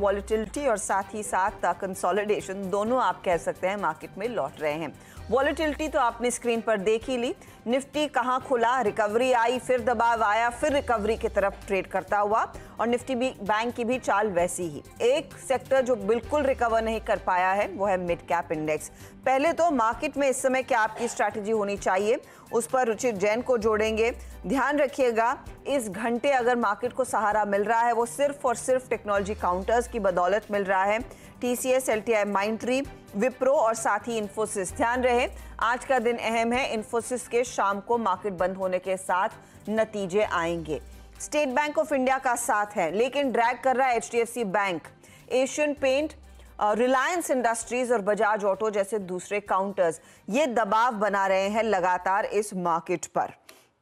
Volatility और साथ ही साथ कंसोलिडेशन दोनों आप कह सकते हैं मार्केट में लौट रहे हैं वॉलिटिलिटी तो आपने स्क्रीन पर देख ही ली निफ्टी कहाँ खुला रिकवरी आई फिर दबाव आया फिर रिकवरी की तरफ ट्रेड करता हुआ और निफ्टी भी बैंक की भी चाल वैसी ही एक सेक्टर जो बिल्कुल रिकवर नहीं कर पाया है वो है मिड कैप इंडेक्स पहले तो मार्केट में इस समय क्या आपकी स्ट्रैटेजी होनी चाहिए उस पर रुचिर जैन को जोड़ेंगे ध्यान रखिएगा इस घंटे अगर मार्केट को सहारा मिल रहा है वो सिर्फ और सिर्फ टेक्नोलॉजी काउंटर्स की बदौलत मिल रहा है T C S L T I Mindtree Wipro और साथ ही इन्फोसिस ध्यान रहे आज का दिन अहम है इन्फोसिस के शाम को मार्केट बंद होने के साथ नतीजे आएंगे स्टेट बैंक ऑफ इंडिया का साथ है लेकिन ड्रैग कर रहा है H bank Asian paint Reliance industries और बजाज ऑटो जैसे दूसरे काउंटर्स ये दबाव बना रहे हैं लगातार इस मार्केट पर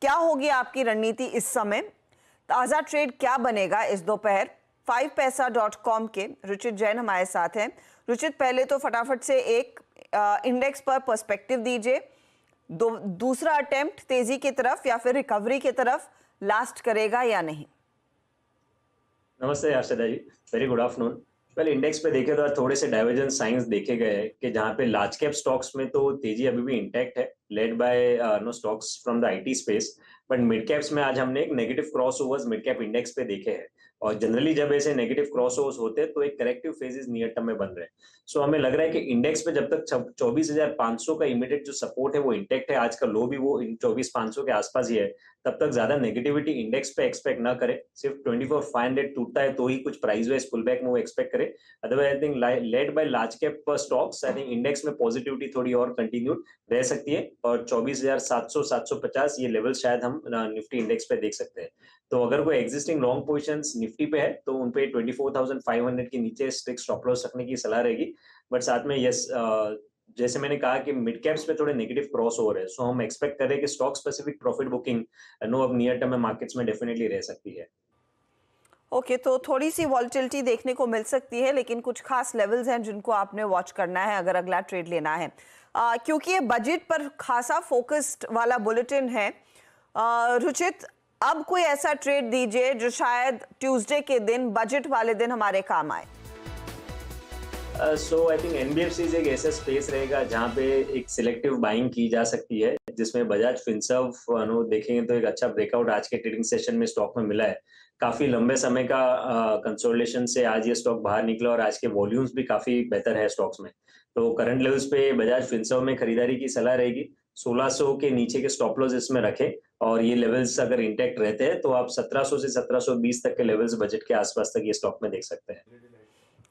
क्या होगी आपकी रणनीति इस समय ताज़ा ट्रेड क्या बनेगा इस दोपहर फाइव पैसा डॉट कॉम के रुचित जैन हमारे साथ हैं रुचित पहले तो फटाफट से एक आ, इंडेक्स पर पर्सपेक्टिव दीजिए दो दूसरा अटेम्प्ट तेजी की तरफ या फिर रिकवरी की तरफ लास्ट करेगा या नहीं नमस्ते Harshada ji very good afternoon पहले इंडेक्स पे देखे तो थोड़े से डाइवर्जन साइंस देखे गए कि जहाँ पे लार्ज कैप स्टॉक्स में तो तेजी अभी भी इंटैक्ट है led by no stocks from the IT space but mid caps में आज हमने एक negative crossovers mid cap index पे देखे हैं और जनरली जब ऐसे नेगेटिव क्रॉस ओवर्स होते हैं तो एक करेक्टिव फेजेस नियर टर्म में बन रहे हैं सो हमें लग रहा है कि इंडेक्स पे जब तक चौबीस हजार पांच सौ का इमीडिएट जो सपोर्ट है वो इंटेक्ट है आज का लो भी वो चौबीस पांच सौ के आसपास ही है तब तक ज्यादा नेगेटिविटी इंडेक्स पे एक्सपेक्ट ना करें सिर्फ ट्वेंटी फोर फाइव हंड्रेड टूटता है तो ही कुछ प्राइस वाइज फुल बैक में वो एक्सपेक्ट करे otherwise I think led by large cap stocks I think index में पॉजिटिविटी थोड़ी और कंटिन्यू रह सकती है और चौबीस हजार सात सौ सात सौ पचास ये लेवल शायद हम हम निफ्टी uh, इंडेक्स पे देख सकते हैं तो अगर कोई एग्जिस्टिंग लॉन्ग पोजिशन निफ्टी पे है तो उनपे twenty four thousand five hundred के नीचे स्ट्रिक स्टॉप लॉस रखने की सलाह रहेगी बट साथ में यस uh, जैसे मैंने कहा कि मिड कैप्स पे थोड़े नेगेटिव क्रॉस ओवर है सो हम एक्सपेक्ट करें कि stock specific profit booking no अब नियर टर्म में मार्केट्स में डेफिनेटली रह सकती है ओके okay, तो थोड़ी सी वॉलिटिलिटी देखने को मिल सकती है लेकिन कुछ खास लेवल्स हैं जिनको आपने वॉच करना है अगर अगला ट्रेड लेना है आ, uh, क्योंकि ये बजट पर खासा फोकस्ड वाला बुलेटिन है रुचित अब कोई ऐसा ट्रेड दीजिए जो शायद ट्यूसडे के दिन बजट वाले दिन हमारे काम आए सो आई थिंक एनबीएफसी एक ऐसा स्पेस रहेगा जहाँ पे एक सिलेक्टिव बाइंग की जा सकती है जिसमें बजाज फिंसव देखेंगे तो एक अच्छा ब्रेकआउट आज के ट्रेडिंग सेशन में स्टॉक में मिला है काफी लंबे समय का कंसोलिडेशन uh, से आज ये स्टॉक बाहर निकला और आज के वॉल्यूम्स भी काफी बेहतर है स्टॉक्स में तो करंट लेवल्स पे बजाज फिंसव में खरीदारी की सलाह रहेगी 1600 के नीचे के स्टॉप लॉस इसमें रखें और ये लेवल्स अगर इंटेक्ट रहते हैं तो आप 1700 से 1720 तक के लेवल्स बजट के आसपास तक ये स्टॉक में देख सकते हैं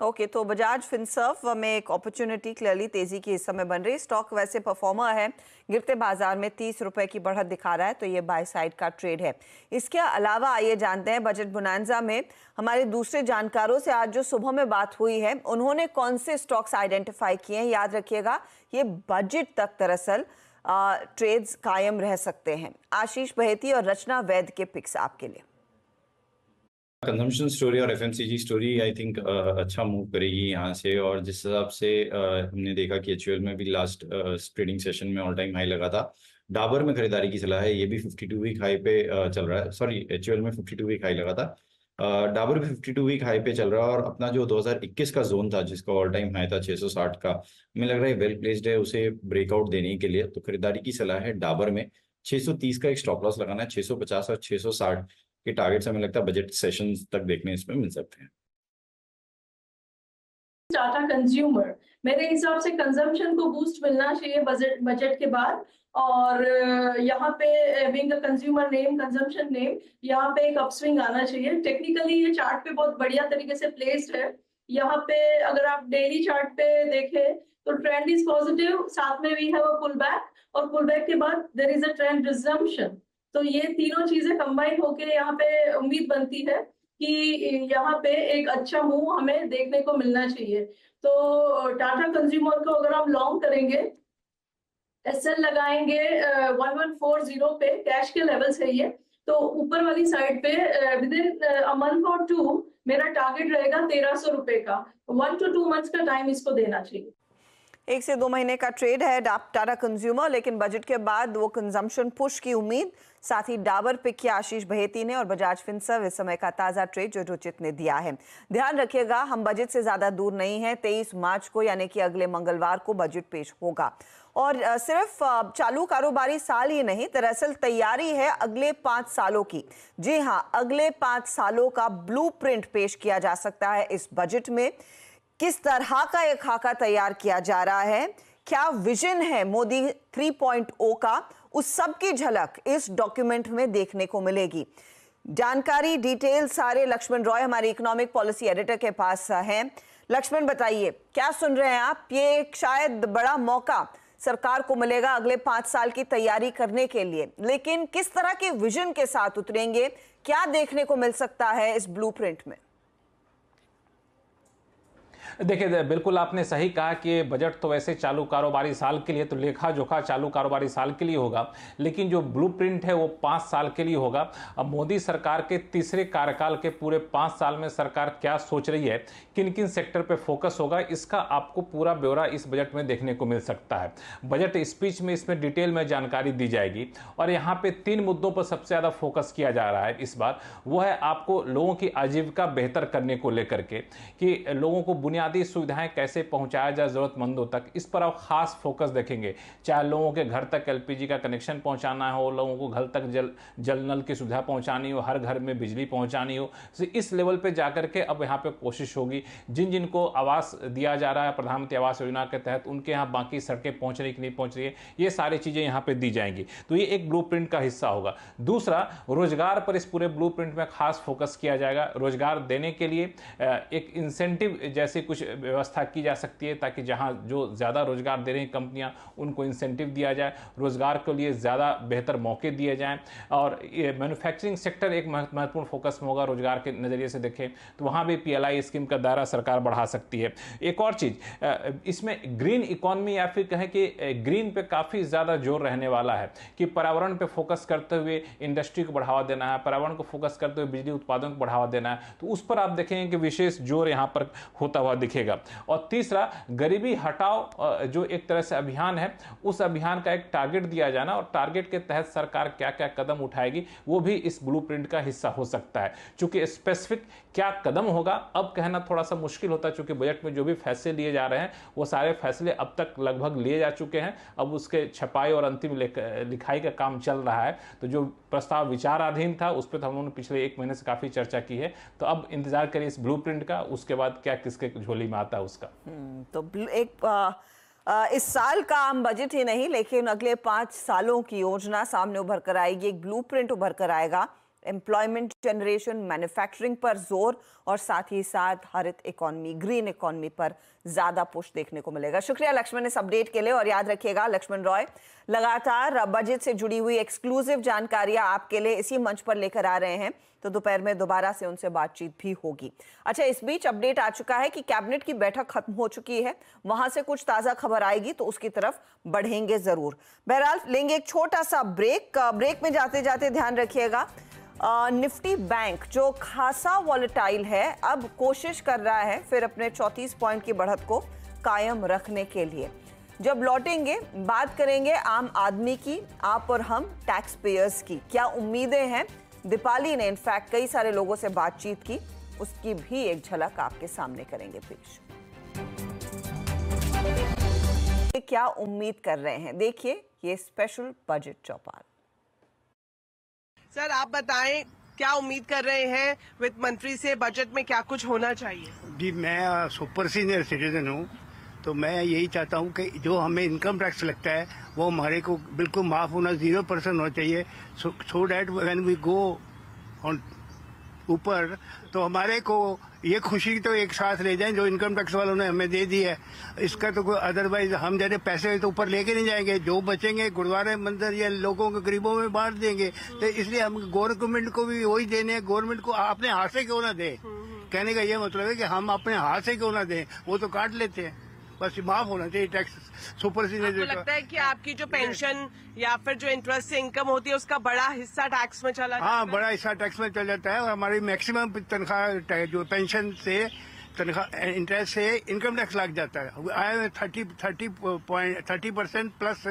ओके okay, तो बजाज फिनसर्फ में एक अपॉर्चुनिटी क्लियरली तेजी के हिस्सा में बन रही स्टॉक वैसे परफॉर्मर है गिरते बाजार में तीस रुपए की बढ़त दिखा रहा है तो ये बाय साइड का ट्रेड है इसके अलावा आइए जानते हैं बजट बुनानजा में हमारे दूसरे जानकारों से आज जो सुबह में बात हुई है उन्होंने कौन से स्टॉक्स आइडेंटिफाई किए हैं याद रखिएगा ये बजट तक दरअसल ट्रेड्स कायम रह सकते हैं आशीष बहेती और रचना वैद के पिक्स आपके लिए कंजम्पशन स्टोरी और एफएमसीजी स्टोरी आई थिंक अच्छा मूव करेगी यहाँ से और जिस हिसाब से uh, हमने देखा कि एच में भी लास्ट ट्रेडिंग सेशन में ऑल टाइम हाई लगा था डाबर में खरीदारी की सलाह है ये भी 52 वीक हाई पे uh, चल रहा है सॉरी एच में 52 वीक हाई लगा था डाबर भी टू वीक हाई पे चल रहा है और अपना जो 2021 का जोन था जिसका ऑल टाइम हाई था 660 का मुझे लग रहा है वेल प्लेस्ड है उसे ब्रेकआउट देने के लिए तो खरीदारी की सलाह है डाबर में 630 का एक स्टॉप लॉस लगाना है 650 और 660 के टारगेट्स हमें लगता है बजट सेशन तक देखने इसमें मिल सकते हैं डाटा कंज्यूमर मेरे हिसाब से कंजम्पशन को बूस्ट मिलना चाहिए बजट बजट के बाद और यहाँ पे being a consumer name consumption name यहाँ पे एक अपस्विंग आना चाहिए टेक्निकली ये चार्ट पे बहुत बढ़िया तरीके से प्लेस्ड है यहाँ पे अगर आप डेली चार्ट पे देखें तो ट्रेंड इज पॉजिटिव साथ में we have a pull back और पुल बैक के बाद देर इज अ ट्रेंड रिजम्पन तो ये तीनों चीजें कंबाइन होके यहाँ पे उम्मीद बनती है कि यहाँ पे एक अच्छा मूव हमें देखने को मिलना चाहिए तो टाटा कंज्यूमर को अगर हम लॉन्ग करेंगे एस लगाएंगे वन वन फोर जीरो पे कैश के लेवल से ये तो ऊपर वाली साइड पे विद इन अ मंथ और टू मेरा टारगेट रहेगा तेरह सौ रुपए का वन टू टू मंथ का टाइम इसको देना चाहिए एक से दो महीने का ट्रेड है टाटा कंज्यूमर लेकिन बजट के बाद वो कंजम्पशन पुश की उम्मीद साथ ही डाबर पिक के आशीष बहेती ने और बजाज फिनसर्व इस समय का ताज़ा ट्रेड जो रुचित ने दिया है ध्यान रखिएगा हम बजट से ज़्यादा दूर नहीं है तेईस मार्च को यानी कि अगले मंगलवार को बजट पेश होगा और सिर्फ चालू कारोबारी साल ही नहीं दरअसल तैयारी है अगले पांच सालों की जी हाँ अगले पांच सालों का ब्लूप्रिंट पेश किया जा सकता है इस बजट में किस तरह का एक खाका तैयार किया जा रहा है क्या विजन है मोदी 3.0 का उस सब की झलक इस डॉक्यूमेंट में देखने को मिलेगी जानकारी डिटेल सारे लक्ष्मण रॉय हमारे इकोनॉमिक पॉलिसी एडिटर के पास है लक्ष्मण बताइए क्या सुन रहे हैं आप ये एक शायद बड़ा मौका सरकार को मिलेगा अगले पांच साल की तैयारी करने के लिए लेकिन किस तरह के विजन के साथ उतरेंगे क्या देखने को मिल सकता है इस ब्लूप्रिंट में देखिए बिल्कुल आपने सही कहा कि बजट तो वैसे चालू कारोबारी साल के लिए तो लेखा जोखा चालू कारोबारी साल के लिए होगा लेकिन जो ब्लूप्रिंट है वो पाँच साल के लिए होगा अब मोदी सरकार के तीसरे कार्यकाल के पूरे पाँच साल में सरकार क्या सोच रही है किन किन सेक्टर पर फोकस होगा इसका आपको पूरा ब्यौरा इस बजट में देखने को मिल सकता है बजट स्पीच में इसमें डिटेल में जानकारी दी जाएगी और यहाँ पर तीन मुद्दों पर सबसे ज़्यादा फोकस किया जा रहा है इस बार वो है आपको लोगों की आजीविका बेहतर करने को लेकर के कि लोगों को बुनियाद बुनियादी सुविधाएं कैसे पहुंचाया जाए ज़रूरतमंदों तक इस पर आप खास फोकस देखेंगे चाहे लोगों के घर तक एलपीजी का कनेक्शन पहुंचाना हो लोगों को घर तक जल जल नल की सुविधा पहुंचानी हो हर घर में बिजली पहुंचानी हो तो इस लेवल पर जा के अब यहाँ पर कोशिश होगी जिन जिनको आवास दिया जा रहा है प्रधानमंत्री आवास योजना के तहत उनके यहाँ बाकी सड़कें रही की नहीं पहुँच रही है ये सारी चीज़ें यहाँ पर दी जाएंगी तो ये एक ब्लू का हिस्सा होगा दूसरा रोजगार पर इस पूरे ब्लू में खास फोकस किया जाएगा रोजगार देने के लिए एक इंसेंटिव जैसे कुछ कुछ व्यवस्था की जा सकती है ताकि जहाँ जो ज़्यादा रोज़गार दे रही कंपनियाँ उनको इंसेंटिव दिया जाए रोज़गार के लिए ज़्यादा बेहतर मौके दिए जाएँ और ये मैनुफैक्चरिंग सेक्टर एक महत्वपूर्ण फोकस में होगा रोज़गार के नज़रिए से देखें तो वहाँ भी पी स्कीम का दायरा सरकार बढ़ा सकती है एक और चीज़ इसमें ग्रीन इकोनमी या फिर कहें कि ग्रीन पे काफ़ी ज़्यादा जोर रहने वाला है कि पर्यावरण पे फोकस करते हुए इंडस्ट्री को बढ़ावा देना है पर्यावरण को फोकस करते हुए बिजली उत्पादन को बढ़ावा देना है तो उस पर आप देखेंगे कि विशेष जोर यहाँ पर होता हुआ दिखेगा और तीसरा गरीबी हटाओ जो एक तरह से अभियान है उस अभियान का एक टारगेट दिया जाना और टारगेट के तहत सरकार क्या क्या कदम उठाएगी वो भी इस ब्लू का हिस्सा हो सकता है चूंकि स्पेसिफिक क्या कदम होगा अब कहना थोड़ा सा मुश्किल होता है चूंकि बजट में जो भी फैसले लिए जा रहे हैं वो सारे फैसले अब तक लगभग लिए जा चुके हैं अब उसके छपाई और अंतिम लिखाई का काम चल रहा है तो जो प्रस्ताव विचाराधीन था उस पर तो हम लोगों ने पिछले एक महीने से काफ़ी चर्चा की है तो अब इंतजार करिए इस ब्लू का उसके बाद क्या किसके गोली माता उसका हम्म, तो एक आ, आ, इस साल का आम बजट ही नहीं लेकिन अगले पांच सालों की योजना सामने उभर कर आएगी एक प्रिंट उभर कर आएगा एम्प्लॉयमेंट जनरेशन मैन्युफैक्चरिंग पर जोर और साथ ही साथ हरित इकोनॉमी ग्रीन इकोनॉमी पर ज्यादा पुश देखने को मिलेगा शुक्रिया लक्ष्मण इस अपडेट के लिए और याद रखिएगा लक्ष्मण रॉय लगातार बजट से जुड़ी हुई एक्सक्लूसिव जानकारियां आपके लिए इसी मंच पर लेकर आ रहे हैं तो दोपहर में दोबारा से उनसे बातचीत भी होगी अच्छा इस बीच अपडेट आ चुका है कि कैबिनेट की बैठक खत्म हो चुकी है वहां से कुछ ताजा खबर आएगी तो उसकी तरफ बढ़ेंगे जरूर बहरहाल लेंगे एक छोटा सा ब्रेक ब्रेक में जाते जाते ध्यान रखिएगा निफ्टी बैंक जो खासा वॉलेटाइल है अब कोशिश कर रहा है फिर अपने चौतीस पॉइंट की बढ़त बढ़त को कायम रखने के लिए जब लौटेंगे बात करेंगे आम आदमी की आप और हम टैक्स पेयर्स की क्या उम्मीदें हैं दीपाली ने इनफैक्ट कई सारे लोगों से बातचीत की उसकी भी एक झलक आपके सामने करेंगे पेश क्या उम्मीद कर रहे हैं देखिए ये स्पेशल बजट चौपाल सर आप बताएं क्या उम्मीद कर रहे हैं वित्त मंत्री से बजट में क्या कुछ होना चाहिए जी मैं सुपर सीनियर सिटीजन हूँ तो मैं यही चाहता हूँ कि जो हमें इनकम टैक्स लगता है वो हमारे को बिल्कुल माफ होना जीरो परसेंट होना चाहिए so that when we go on ऊपर तो हमारे को ये खुशी तो एक साथ ले जाएं जो इनकम टैक्स वालों ने हमें दे दी है इसका तो कोई अदरवाइज हम जैसे पैसे तो ऊपर लेके नहीं जाएंगे जो बचेंगे गुरुद्वारे मंदिर या लोगों के गरीबों में बांट देंगे तो इसलिए हम गवर्नमेंट को भी वही देने हैं गवर्नमेंट को अपने हाथ से क्यों ना दे हम्म, हम्म। कहने का ये मतलब है कि हम अपने हाथ से क्यों ना दें वो तो काट लेते हैं बस माफ होना चाहिए टैक्स सुपर सीनियर लगता है कि आपकी जो पेंशन या फिर जो इंटरेस्ट से इनकम होती है उसका बड़ा हिस्सा टैक्स में चला जाता हाँ बड़ा हिस्सा टैक्स में चला जाता है और हमारी मैक्सिमम तनख्वाह जो पेंशन से तनख्वाह इंटरेस्ट से इनकम टैक्स लग जाता है आए हुए thirty thirty point thirty percent plus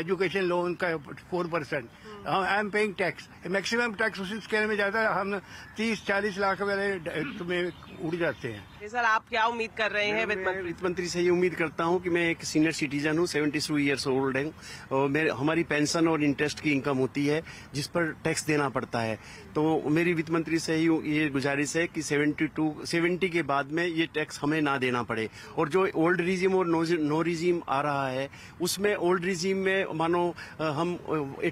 education loan का four percent I am paying tax maximum tax उसी स्केल में जाता है हम तीस चालीस लाख वाले तुम्हें उड़ जाते हैं जी सर आप क्या उम्मीद कर रहे हैं वित्त मंत्री वित्त मंत्री से ये उम्मीद करता हूँ कि मैं एक सीनियर सिटीजन हूँ सेवेंटी टू ईयर्स ओल्ड हूँ और मेरे हमारी पेंशन और इंटरेस्ट की इनकम होती है जिस पर टैक्स देना पड़ता है तो मेरी वित्त मंत्री से ही ये गुजारिश है कि सेवेंटी टू सेवेंटी के बाद में ये टैक्स हमें ना देना पड़े और जो ओल्ड रिजीम और नो रिजीम आ रहा है उसमें ओल्ड रिजीम में मानो हम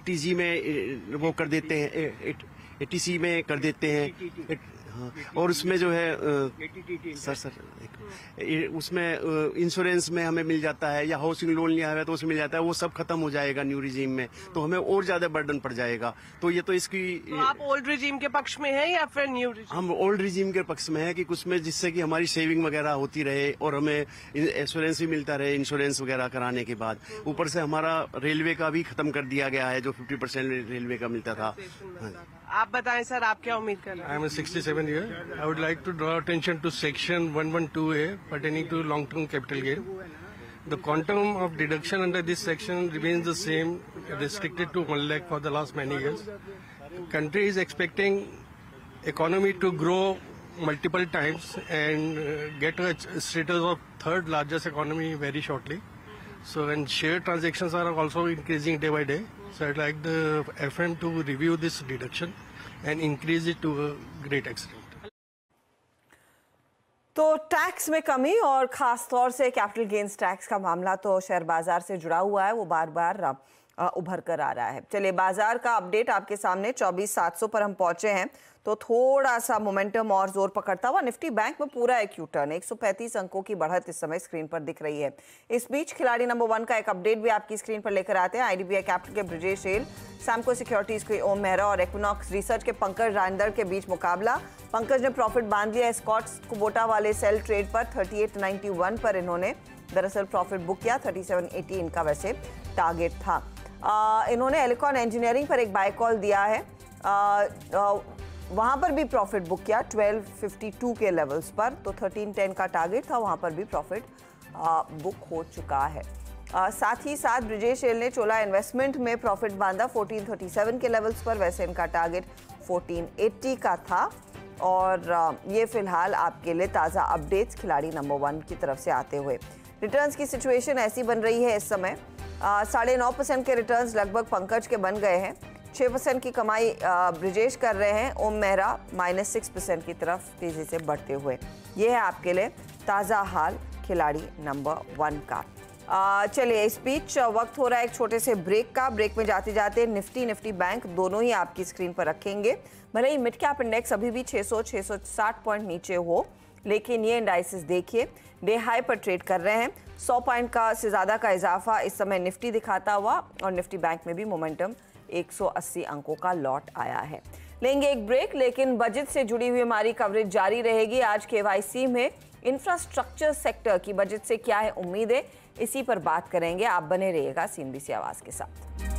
एटीजी में वो कर देते हैं एटीसी में कर देते हैं हाँ और उसमें जो है सर सर उसमें इंश्योरेंस में हमें मिल जाता है या हाउसिंग लोन लिया है तो उसमें मिल जाता है वो सब खत्म हो जाएगा न्यू रिजीम में तो हमें और ज्यादा बर्डन पड़ जाएगा तो ये तो इसकी तो आप ओल्ड रिजीम के पक्ष में है या फिर न्यू रिजीम हम ओल्ड रिजीम के पक्ष में है कि उसमें जिससे कि हमारी सेविंग वगैरह होती रहे और हमें इंश्योरेंस भी मिलता रहे इंश्योरेंस वगैरह कराने के बाद ऊपर से हमारा रेलवे का भी खत्म कर दिया गया है जो फिफ्टी परसेंट रेलवे का मिलता था आप बताएं सर आप क्या उम्मीद कर रहे हैं I am sixty seven year I would like to draw attention to section one one two A pertaining to long term capital gain The quantum of deduction under this section remains the same, restricted to 1 lakh for the last many years. Country is expecting economy to grow multiple times and get a status of third largest economy very shortly. So and share transactions are also increasing day by day. So I'd like the FM to review this deduction and increase it to a great extent. तो tax में कमी और ख़ास तौर से capital gains tax का मामला तो शेयर बाज़ार से जुड़ा हुआ है वो बार बार उभर कर आ रहा है चलिए बाजार का अपडेट आपके सामने चौबीस सात सौ पर हम पहुंचे हैं तो थोड़ा सा मोमेंटम और जोर पकड़ता हुआ निफ्टी बैंक में पूरा एक यू टर्न एक अंकों की बढ़त इस समय स्क्रीन पर दिख रही है इस बीच खिलाड़ी नंबर वन का एक अपडेट भी आपकी स्क्रीन पर लेकर आते हैं आईडीबीआई कैपिटल के ब्रिजेश एल सैमको सिक्योरिटीज के ओम मेहरा और इकोनॉक्स रिसर्च के पंकज रांदर के बीच मुकाबला पंकज ने प्रॉफिट बांध दिया स्कॉट्स कुबोटा वाले सेल ट्रेड पर थर्टी पर इन्होंने दरअसल प्रॉफिट बुक किया 3780 इनका वैसे टारगेट था इन्होंने एलिकॉन इंजीनियरिंग पर एक बाय कॉल दिया है वहाँ पर भी प्रॉफिट बुक किया 1252 के लेवल्स पर तो 1310 का टारगेट था वहाँ पर भी प्रॉफिट बुक हो चुका है आ, साथ ही साथ ब्रिजेश एल ने चोला इन्वेस्टमेंट में प्रॉफिट बांधा 1437 के लेवल्स पर वैसे इनका टारगेट 1480 का था और ये फ़िलहाल आपके लिए ताज़ा अपडेट्स खिलाड़ी नंबर वन की तरफ से आते हुए रिटर्न्स की सिचुएशन ऐसी बन रही है इस समय साढ़े नौ परसेंट के रिटर्न्स लगभग पंकज के बन गए हैं छः परसेंट की कमाई ब्रिजेश कर रहे हैं Om Mehra minus six percent की तरफ तेज़ी से बढ़ते हुए ये है आपके लिए ताज़ा हाल खिलाड़ी नंबर वन का चलिए इस बीच वक्त हो रहा है एक छोटे से ब्रेक का ब्रेक में जाते जाते निफ्टी निफ्टी बैंक दोनों ही आपकी स्क्रीन पर रखेंगे भले ही मिड कैप इंडेक्स अभी भी 600 660 पॉइंट नीचे हो लेकिन ये इंडाइसिस देखिए डे हाई पर ट्रेड कर रहे हैं 100 पॉइंट का से ज़्यादा का इजाफा इस समय निफ्टी दिखाता हुआ और निफ्टी बैंक में भी मोमेंटम एक अंकों का लॉट आया है लेंगे एक ब्रेक लेकिन बजट से जुड़ी हुई हमारी कवरेज जारी रहेगी आज के में इंफ्रास्ट्रक्चर सेक्टर की बजट से क्या है उम्मीदें इसी पर बात करेंगे आप बने रहिएगा सीएनबीसी आवाज़ के साथ